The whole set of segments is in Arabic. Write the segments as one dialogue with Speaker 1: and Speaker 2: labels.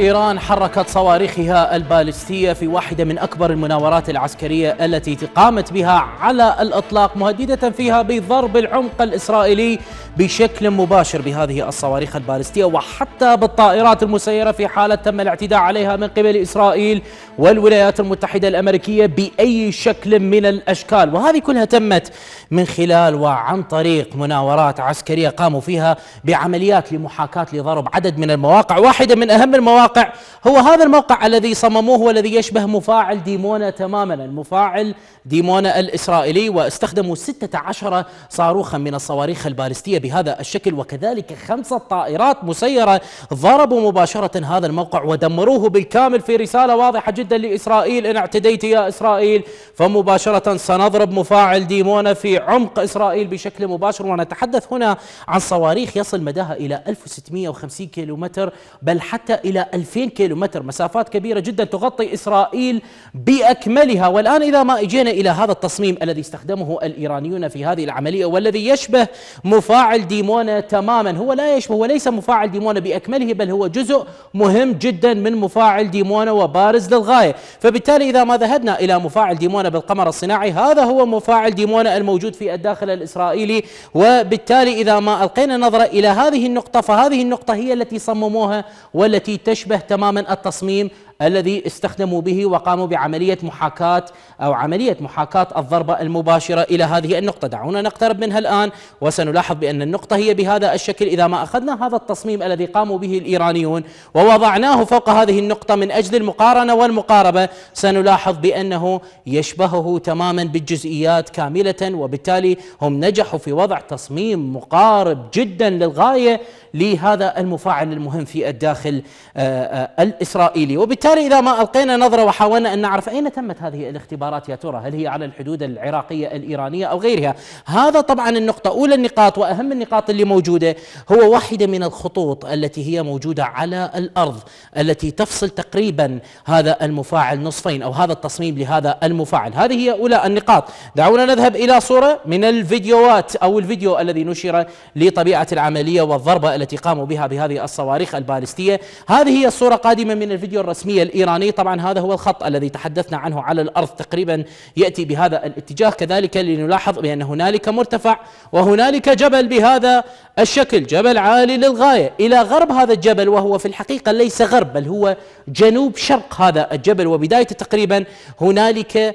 Speaker 1: إيران حركت صواريخها البالستية في واحدة من أكبر المناورات العسكرية التي قامت بها على الإطلاق مهددة فيها بضرب العمق الإسرائيلي بشكل مباشر بهذه الصواريخ البالستية وحتى بالطائرات المسيرة في حالة تم الاعتداء عليها من قبل إسرائيل والولايات المتحدة الأمريكية بأي شكل من الأشكال وهذه كلها تمت من خلال وعن طريق مناورات عسكرية قاموا فيها بعمليات لمحاكاة لضرب عدد من المواقع واحدة من أهم المواقع الواقع هو هذا الموقع الذي صمموه والذي يشبه مفاعل ديمونا تماما المفاعل ديمونا الإسرائيلي واستخدموا 16 صاروخا من الصواريخ البالستية بهذا الشكل وكذلك خمسة طائرات مسيرة ضربوا مباشرة هذا الموقع ودمروه بالكامل في رسالة واضحة جدا لإسرائيل إن اعتديت يا إسرائيل فمباشرة سنضرب مفاعل ديمونا في عمق إسرائيل بشكل مباشر ونتحدث هنا عن صواريخ يصل مداها إلى 1650 كيلومتر بل حتى إلى 2000 كيلومتر مسافات كبيرة جدا تغطي إسرائيل بأكملها والآن إذا ما إجينا إلى هذا التصميم الذي استخدمه الإيرانيون في هذه العملية والذي يشبه مفاعل ديمونة تماما هو لا يشبه وليس مفاعل ديمونة بأكمله بل هو جزء مهم جدا من مفاعل ديمونة وبارز للغاية فبالتالي إذا ما ذهبنا إلى مفاعل ديمونة بالقمر الصناعي هذا هو مفاعل ديمونة الموجود في الداخل الإسرائيلي وبالتالي إذا ما ألقينا نظرة إلى هذه النقطة فهذه النقطة هي التي صمموها والتي تشبه يشبه تماما التصميم الذي استخدموا به وقاموا بعملية محاكاة أو عملية محاكاة الضربة المباشرة إلى هذه النقطة دعونا نقترب منها الآن وسنلاحظ بأن النقطة هي بهذا الشكل إذا ما أخذنا هذا التصميم الذي قاموا به الإيرانيون ووضعناه فوق هذه النقطة من أجل المقارنة والمقاربة سنلاحظ بأنه يشبهه تماما بالجزئيات كاملة وبالتالي هم نجحوا في وضع تصميم مقارب جدا للغاية لهذا المفاعل المهم في الداخل آه، آه، الإسرائيلي وبالتالي وبالتالي إذا ما ألقينا نظرة وحاولنا أن نعرف أين تمت هذه الاختبارات يا ترى هل هي على الحدود العراقية الإيرانية أو غيرها هذا طبعا النقطة أولى النقاط وأهم النقاط اللي موجودة هو واحدة من الخطوط التي هي موجودة على الأرض التي تفصل تقريبا هذا المفاعل نصفين أو هذا التصميم لهذا المفاعل هذه هي أولى النقاط دعونا نذهب إلى صورة من الفيديوهات أو الفيديو الذي نشر لطبيعة العملية والضربة التي قاموا بها بهذه الصواريخ البالستية هذه هي الصورة قادمة من الفيديو الرسمية الإيراني طبعا هذا هو الخط الذي تحدثنا عنه على الأرض تقريبا يأتي بهذا الاتجاه كذلك لنلاحظ بأن هنالك مرتفع وهنالك جبل بهذا الشكل جبل عالي للغاية إلى غرب هذا الجبل وهو في الحقيقة ليس غرب بل هو جنوب شرق هذا الجبل وبدايته تقريبا هنالك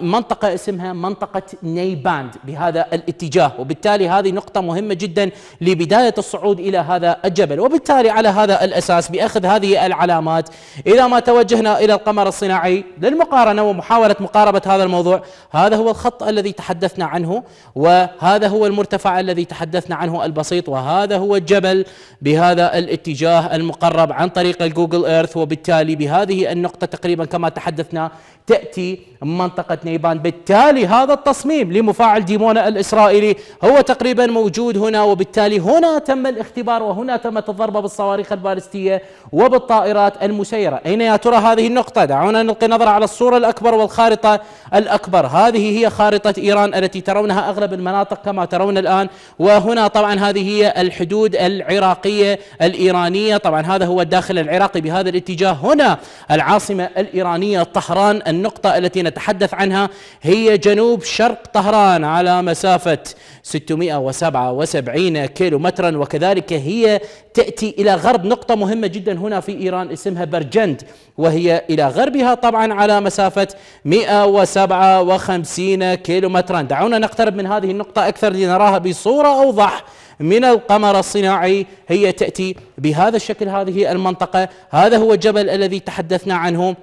Speaker 1: منطقة اسمها منطقة نيباند بهذا الاتجاه وبالتالي هذه نقطة مهمة جدا لبداية الصعود إلى هذا الجبل وبالتالي على هذا الأساس بأخذ هذه العلامات إذا ما توجهنا إلى القمر الصناعي للمقارنة ومحاولة مقاربة هذا الموضوع هذا هو الخط الذي تحدثنا عنه وهذا هو المرتفع الذي تحدثنا عنه البسيط وهذا هو الجبل بهذا الاتجاه المقرب عن طريق الجوجل ايرث وبالتالي بهذه النقطة تقريبا كما تحدثنا تأتي منطقة نيبان بالتالي هذا التصميم لمفاعل ديمونا الإسرائيلي هو تقريبا موجود هنا وبالتالي هنا تم الاختبار وهنا تمت الضربة بالصواريخ البالستية وبالطائرات المسيرة أين يا ترى هذه النقطة دعونا نلقي نظرة على الصورة الأكبر والخارطة الأكبر هذه هي خارطة إيران التي ترونها أغلب المناطق كما ترون الآن وهنا طبعا هذه هي الحدود العراقية الإيرانية طبعا هذا هو الداخل العراقي بهذا الاتجاه هنا العاصمة الإيرانية طهران النقطة التي نتحدث عنها هي جنوب شرق طهران على مسافة 677 كيلو مترا وكذلك هي تأتي إلى غرب نقطة مهمة جدا هنا في إيران اسمها برجند وهي إلى غربها طبعا على مسافة 157 كيلو مترا دعونا نقترب من هذه النقطة أكثر لنراها بصورة أوضح من القمر الصناعي هي تأتي بهذا الشكل هذه المنطقة هذا هو الجبل الذي تحدثنا عنه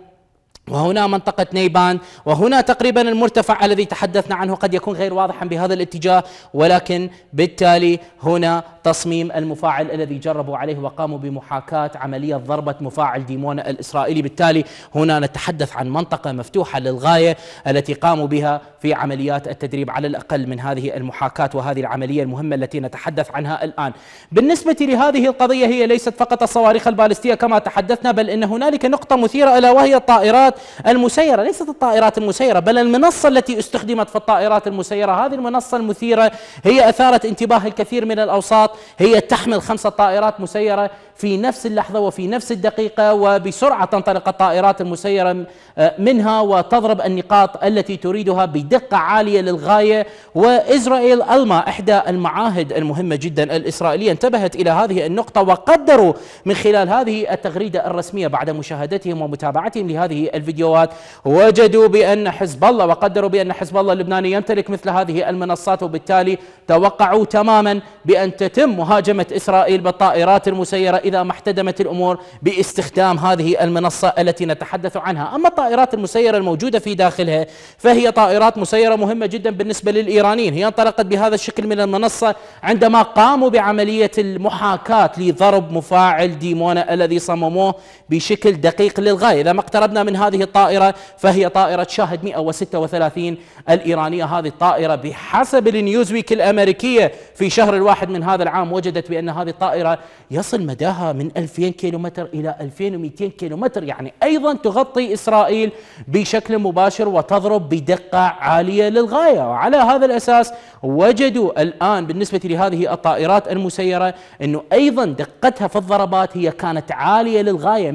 Speaker 1: وهنا منطقة نيبان وهنا تقريبا المرتفع الذي تحدثنا عنه قد يكون غير واضحا بهذا الاتجاه ولكن بالتالي هنا تصميم المفاعل الذي جربوا عليه وقاموا بمحاكاة عملية ضربة مفاعل ديمونا الإسرائيلي بالتالي هنا نتحدث عن منطقة مفتوحة للغاية التي قاموا بها في عمليات التدريب على الأقل من هذه المحاكاة وهذه العملية المهمة التي نتحدث عنها الآن بالنسبة لهذه القضية هي ليست فقط الصواريخ البالستية كما تحدثنا بل أن هنالك نقطة مثيرة ألا وهي الطائرات المسيرة ليست الطائرات المسيرة بل المنصة التي استخدمت في الطائرات المسيرة هذه المنصة المثيرة هي أثارت انتباه الكثير من الأوساط هي تحمل خمسة طائرات مسيرة في نفس اللحظة وفي نفس الدقيقة وبسرعة تنطلق الطائرات المسيرة آه، منها وتضرب النقاط التي تريدها بدقة عالية للغاية وإسرائيل ألما إحدى المعاهد المهمة جدا الإسرائيلية انتبهت إلى هذه النقطة وقدروا من خلال هذه التغريدة الرسمية بعد مشاهدتهم ومتابعتهم لهذه الفيديوهات وجدوا بأن حزب الله وقدروا بأن حزب الله اللبناني يمتلك مثل هذه المنصات وبالتالي توقعوا تماما بأن تتم تتم مهاجمة إسرائيل بالطائرات المسيرة إذا ما احتدمت الأمور باستخدام هذه المنصة التي نتحدث عنها أما الطائرات المسيرة الموجودة في داخلها فهي طائرات مسيرة مهمة جدا بالنسبة للإيرانيين هي انطلقت بهذا الشكل من المنصة عندما قاموا بعملية المحاكاة لضرب مفاعل ديمونا الذي صمموه بشكل دقيق للغاية إذا ما اقتربنا من هذه الطائرة فهي طائرة شاهد 136 الإيرانية هذه الطائرة بحسب النيوزويك الأمريكية في شهر الواحد من هذا العام عام وجدت بأن هذه الطائرة يصل مداها من 2000 كيلومتر إلى 2200 كيلومتر يعني أيضا تغطي إسرائيل بشكل مباشر وتضرب بدقة عالية للغاية وعلى هذا الأساس وجدوا الآن بالنسبة لهذه الطائرات المسيرة أنه أيضا دقتها في الضربات هي كانت عالية للغاية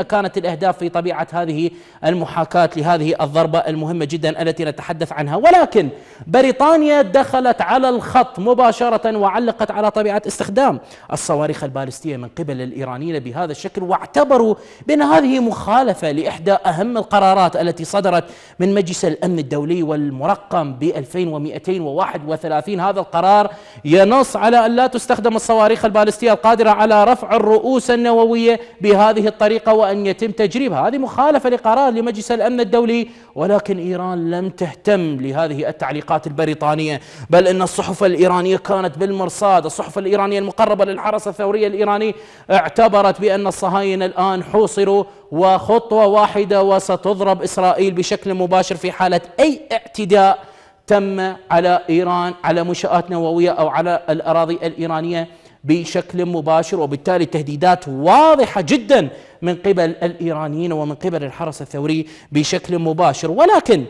Speaker 1: 100% كانت الأهداف في طبيعة هذه المحاكاة لهذه الضربة المهمة جدا التي نتحدث عنها ولكن بريطانيا دخلت على الخط مباشرة وعلقت على على طبيعة استخدام الصواريخ البالستية من قبل الإيرانيين بهذا الشكل واعتبروا بأن هذه مخالفة لإحدى أهم القرارات التي صدرت من مجلس الأمن الدولي والمرقم ب 2231 هذا القرار ينص على أن لا تستخدم الصواريخ البالستية القادرة على رفع الرؤوس النووية بهذه الطريقة وأن يتم تجريبها هذه مخالفة لقرار لمجلس الأمن الدولي ولكن إيران لم تهتم لهذه التعليقات البريطانية بل أن الصحف الإيرانية كانت بالمرصاد الصحف الإيرانية المقربة للحرس الثوري الإيراني اعتبرت بأن الصهاينة الآن حوصروا وخطوة واحدة وستضرب إسرائيل بشكل مباشر في حالة أي اعتداء تم على إيران على منشآت نووية أو على الأراضي الإيرانية بشكل مباشر وبالتالي تهديدات واضحة جدا من قبل الإيرانيين ومن قبل الحرس الثوري بشكل مباشر ولكن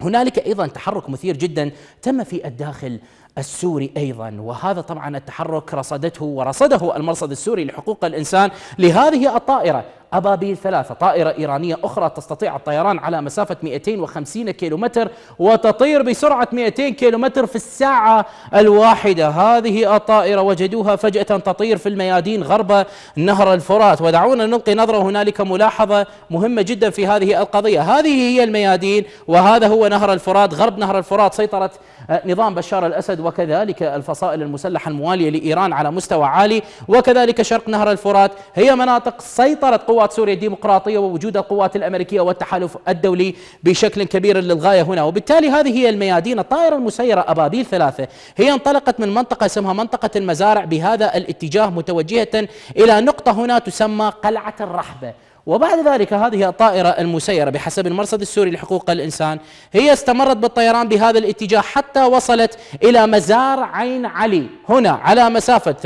Speaker 1: هنالك ايضا تحرك مثير جدا تم في الداخل السوري ايضا وهذا طبعا التحرك رصدته ورصده المرصد السوري لحقوق الانسان لهذه الطائره أبابيل ثلاثة طائرة إيرانية أخرى تستطيع الطيران على مسافة 250 كيلومتر وتطير بسرعة 200 كيلومتر في الساعة الواحدة هذه الطائرة وجدوها فجأة تطير في الميادين غرب نهر الفرات ودعونا نلقي نظرة هنالك ملاحظة مهمة جدا في هذه القضية هذه هي الميادين وهذا هو نهر الفرات غرب نهر الفرات سيطرة آه، نظام بشار الأسد وكذلك الفصائل المسلحة الموالية لإيران على مستوى عالي وكذلك شرق نهر الفرات هي مناطق سيطرة قوى قوات سوريا الديمقراطية ووجود القوات الأمريكية والتحالف الدولي بشكل كبير للغاية هنا وبالتالي هذه هي الميادين الطائرة المسيرة أبابيل ثلاثة هي انطلقت من منطقة اسمها منطقة المزارع بهذا الاتجاه متوجهة إلى نقطة هنا تسمى قلعة الرحبة وبعد ذلك هذه الطائرة المسيرة بحسب المرصد السوري لحقوق الإنسان هي استمرت بالطيران بهذا الاتجاه حتى وصلت إلى مزار عين علي هنا على مسافة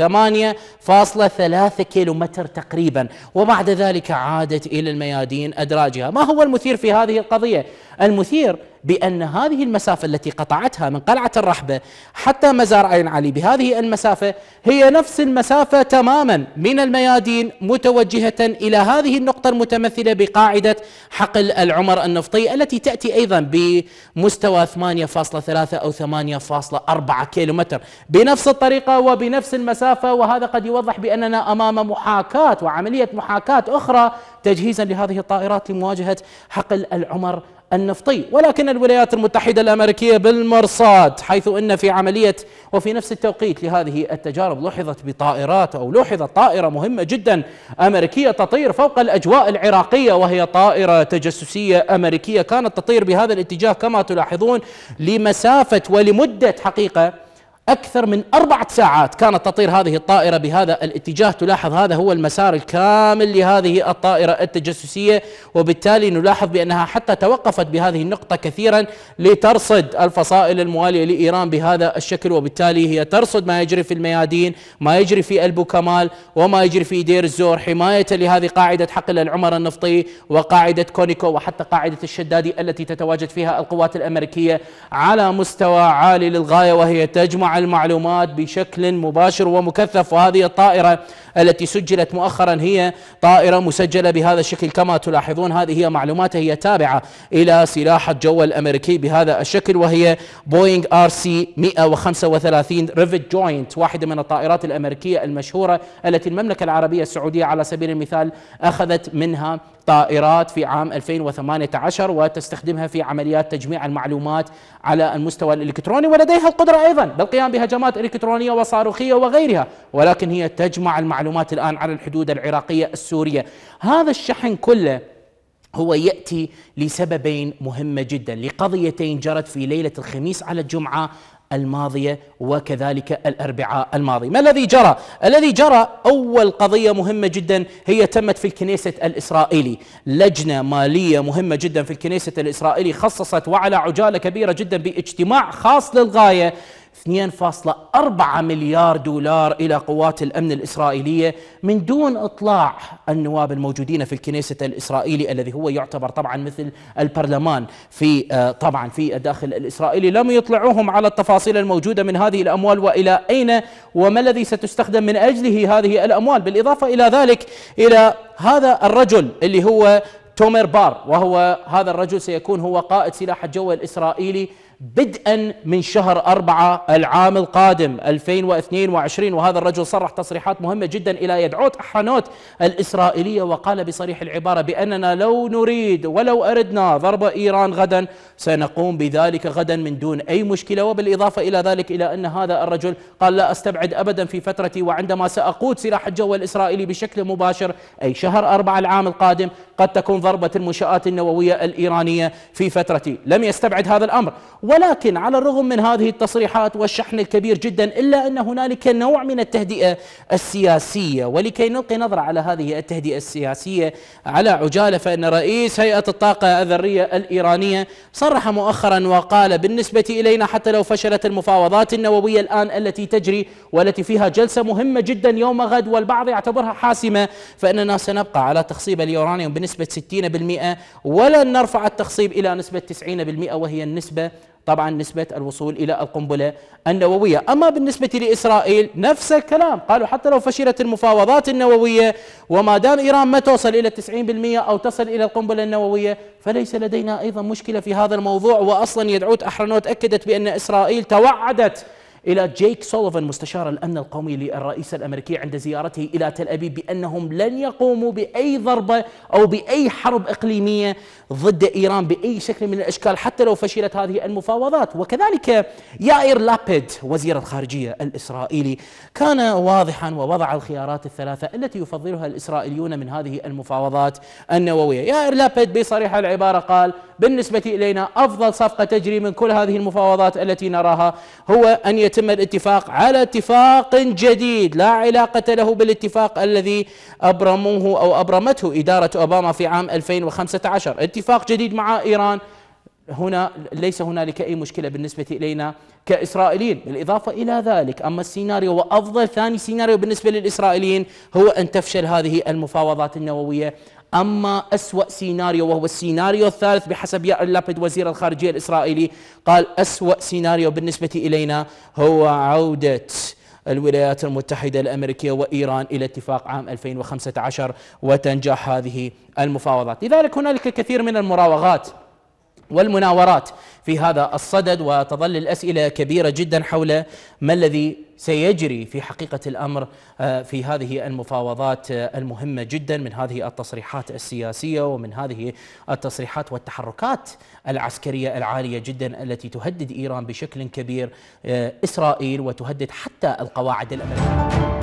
Speaker 1: 8.3 كيلومتر تقريبا وبعد ذلك عادت إلى الميادين أدراجها ما هو المثير في هذه القضية؟ المثير بأن هذه المسافة التي قطعتها من قلعة الرحبة حتى مزار عين علي بهذه المسافة هي نفس المسافة تماما من الميادين متوجهة إلى هذه النقطة المتمثلة بقاعدة حقل العمر النفطي التي تأتي أيضا بمستوى 8.3 أو 8.4 كيلومتر بنفس الطريقة وبنفس المسافة وهذا قد يوضح بأننا أمام محاكاة وعملية محاكاة أخرى تجهيزا لهذه الطائرات لمواجهة حقل العمر النفطي ولكن الولايات المتحدة الأمريكية بالمرصاد حيث أن في عملية وفي نفس التوقيت لهذه التجارب لوحظت بطائرات أو لوحظت طائرة مهمة جدا أمريكية تطير فوق الأجواء العراقية وهي طائرة تجسسية أمريكية كانت تطير بهذا الاتجاه كما تلاحظون لمسافة ولمدة حقيقة أكثر من أربعة ساعات كانت تطير هذه الطائرة بهذا الاتجاه تلاحظ هذا هو المسار الكامل لهذه الطائرة التجسسية وبالتالي نلاحظ بأنها حتى توقفت بهذه النقطة كثيرا لترصد الفصائل الموالية لإيران بهذا الشكل وبالتالي هي ترصد ما يجري في الميادين ما يجري في البوكمال وما يجري في دير الزور حماية لهذه قاعدة حقل العمر النفطي وقاعدة كونيكو وحتى قاعدة الشدادي التي تتواجد فيها القوات الأمريكية على مستوى عالي للغاية وهي تجمع المعلومات بشكل مباشر ومكثف وهذه الطائرة التي سجلت مؤخرا هي طائرة مسجلة بهذا الشكل كما تلاحظون هذه هي معلوماتها هي تابعة إلى سلاح الجو الأمريكي بهذا الشكل وهي بوينغ آر سي 135 ريفت جوينت واحدة من الطائرات الأمريكية المشهورة التي المملكة العربية السعودية على سبيل المثال أخذت منها طائرات في عام 2018 وتستخدمها في عمليات تجميع المعلومات على المستوى الإلكتروني ولديها القدرة أيضا بالقيام بهجمات إلكترونية وصاروخية وغيرها ولكن هي تجمع المعلومات الآن على الحدود العراقية السورية هذا الشحن كله هو ياتي لسببين مهمه جدا لقضيتين جرت في ليله الخميس على الجمعه الماضية وكذلك الأربعاء الماضي ما الذي جرى؟ الذي جرى أول قضية مهمة جدا هي تمت في الكنيسة الإسرائيلي لجنة مالية مهمة جدا في الكنيسة الإسرائيلي خصصت وعلى عجالة كبيرة جدا باجتماع خاص للغاية 2.4 مليار دولار إلى قوات الأمن الإسرائيلية من دون إطلاع النواب الموجودين في الكنيسة الإسرائيلي الذي هو يعتبر طبعا مثل البرلمان في آه، طبعا في الداخل الإسرائيلي لم يطلعوهم على التفاصيل الموجودة من هذه الأموال وإلى أين وما الذي ستستخدم من أجله هذه الأموال بالإضافة إلى ذلك إلى هذا الرجل اللي هو تومر بار وهو هذا الرجل سيكون هو قائد سلاح الجو الإسرائيلي بدءا من شهر أربعة العام القادم 2022 وهذا الرجل صرح تصريحات مهمة جدا إلى يدعوت حانوت الإسرائيلية وقال بصريح العبارة بأننا لو نريد ولو أردنا ضرب إيران غدا سنقوم بذلك غدا من دون أي مشكلة وبالإضافة إلى ذلك إلى أن هذا الرجل قال لا أستبعد أبدا في فترتي وعندما سأقود سلاح الجو الإسرائيلي بشكل مباشر أي شهر أربعة العام القادم قد تكون ضربة المنشآت النووية الإيرانية في فترتي لم يستبعد هذا الأمر ولكن على الرغم من هذه التصريحات والشحن الكبير جدا الا ان هنالك نوع من التهدئه السياسيه ولكي نلقي نظره على هذه التهدئه السياسيه على عجاله فان رئيس هيئه الطاقه الذريه الايرانيه صرح مؤخرا وقال بالنسبه الينا حتى لو فشلت المفاوضات النوويه الان التي تجري والتي فيها جلسه مهمه جدا يوم غد والبعض يعتبرها حاسمه فاننا سنبقى على تخصيب اليورانيوم بنسبه 60% ولن نرفع التخصيب الى نسبه 90% وهي النسبه طبعا نسبة الوصول إلى القنبلة النووية أما بالنسبة لإسرائيل نفس الكلام قالوا حتى لو فشلت المفاوضات النووية وما دام إيران ما توصل إلى 90% أو تصل إلى القنبلة النووية فليس لدينا أيضا مشكلة في هذا الموضوع وأصلا يدعوت أحرنوت أكدت بأن إسرائيل توعدت إلى جيك سوليفان مستشار الأمن القومي للرئيس الأمريكي عند زيارته إلى تل أبيب بأنهم لن يقوموا بأي ضربة أو بأي حرب إقليمية ضد إيران بأي شكل من الأشكال حتى لو فشلت هذه المفاوضات وكذلك يائر لابيد وزير الخارجية الإسرائيلي كان واضحا ووضع الخيارات الثلاثة التي يفضلها الإسرائيليون من هذه المفاوضات النووية يائر لابيد بصريح العبارة قال بالنسبة إلينا أفضل صفقة تجري من كل هذه المفاوضات التي نراها هو أن يتم الاتفاق على اتفاق جديد لا علاقة له بالاتفاق الذي أبرموه أو أبرمته إدارة أوباما في عام 2015 اتفاق جديد مع إيران هنا ليس هنالك أي مشكلة بالنسبة إلينا كإسرائيليين بالإضافة إلى ذلك أما السيناريو وأفضل ثاني سيناريو بالنسبة للإسرائيليين هو أن تفشل هذه المفاوضات النووية أما أسوأ سيناريو وهو السيناريو الثالث بحسب يائر لابد وزير الخارجية الإسرائيلي قال أسوأ سيناريو بالنسبة إلينا هو عودة الولايات المتحدة الأمريكية وإيران إلى اتفاق عام 2015 وتنجح هذه المفاوضات لذلك هنالك الكثير من المراوغات والمناورات في هذا الصدد وتظل الاسئله كبيره جدا حول ما الذي سيجري في حقيقه الامر آه، في هذه المفاوضات آه، المهمه جدا من هذه التصريحات السياسيه ومن هذه التصريحات والتحركات العسكريه العاليه جدا التي تهدد ايران بشكل كبير آه، اسرائيل وتهدد حتى القواعد الامريكيه